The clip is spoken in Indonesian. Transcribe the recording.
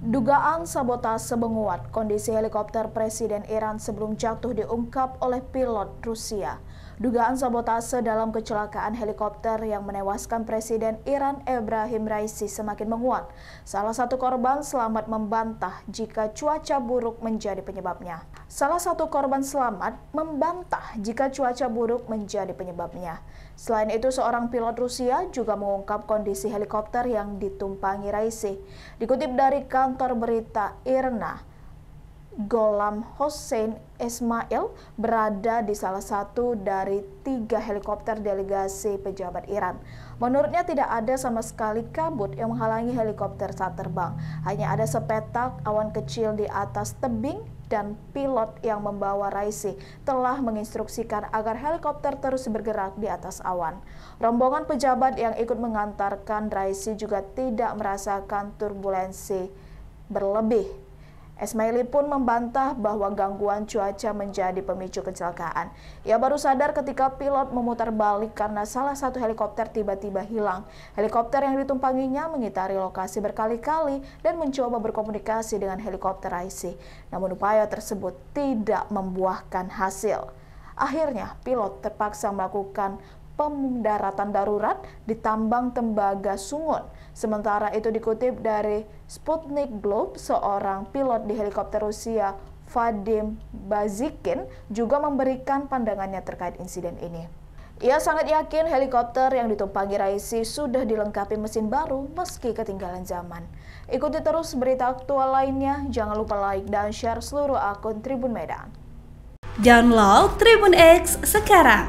Dugaan sabotase menguat kondisi helikopter Presiden Iran sebelum jatuh diungkap oleh pilot Rusia. Dugaan sabotase dalam kecelakaan helikopter yang menewaskan Presiden Iran Ebrahim Raisi semakin menguat. Salah satu korban selamat membantah jika cuaca buruk menjadi penyebabnya. Salah satu korban selamat membantah jika cuaca buruk menjadi penyebabnya. Selain itu, seorang pilot Rusia juga mengungkap kondisi helikopter yang ditumpangi Raisi. Dikutip dari kantor berita Irna, Golam Hossein Ismail berada di salah satu dari tiga helikopter delegasi pejabat Iran. Menurutnya tidak ada sama sekali kabut yang menghalangi helikopter saat terbang. Hanya ada sepetak awan kecil di atas tebing dan pilot yang membawa Raisi telah menginstruksikan agar helikopter terus bergerak di atas awan. Rombongan pejabat yang ikut mengantarkan Raisi juga tidak merasakan turbulensi berlebih Esmaili pun membantah bahwa gangguan cuaca menjadi pemicu kecelakaan. Ia baru sadar ketika pilot memutar balik karena salah satu helikopter tiba-tiba hilang. Helikopter yang ditumpanginya mengitari lokasi berkali-kali dan mencoba berkomunikasi dengan helikopter IC. Namun upaya tersebut tidak membuahkan hasil. Akhirnya, pilot terpaksa melakukan pemendaratan darurat di tambang tembaga Sungut. Sementara itu dikutip dari Sputnik Globe, seorang pilot di helikopter Rusia Vadim Bazikin juga memberikan pandangannya terkait insiden ini. Ia sangat yakin helikopter yang ditumpangi Raisi sudah dilengkapi mesin baru meski ketinggalan zaman. Ikuti terus berita aktual lainnya, jangan lupa like dan share seluruh akun Tribun Medan. Download Tribun X sekarang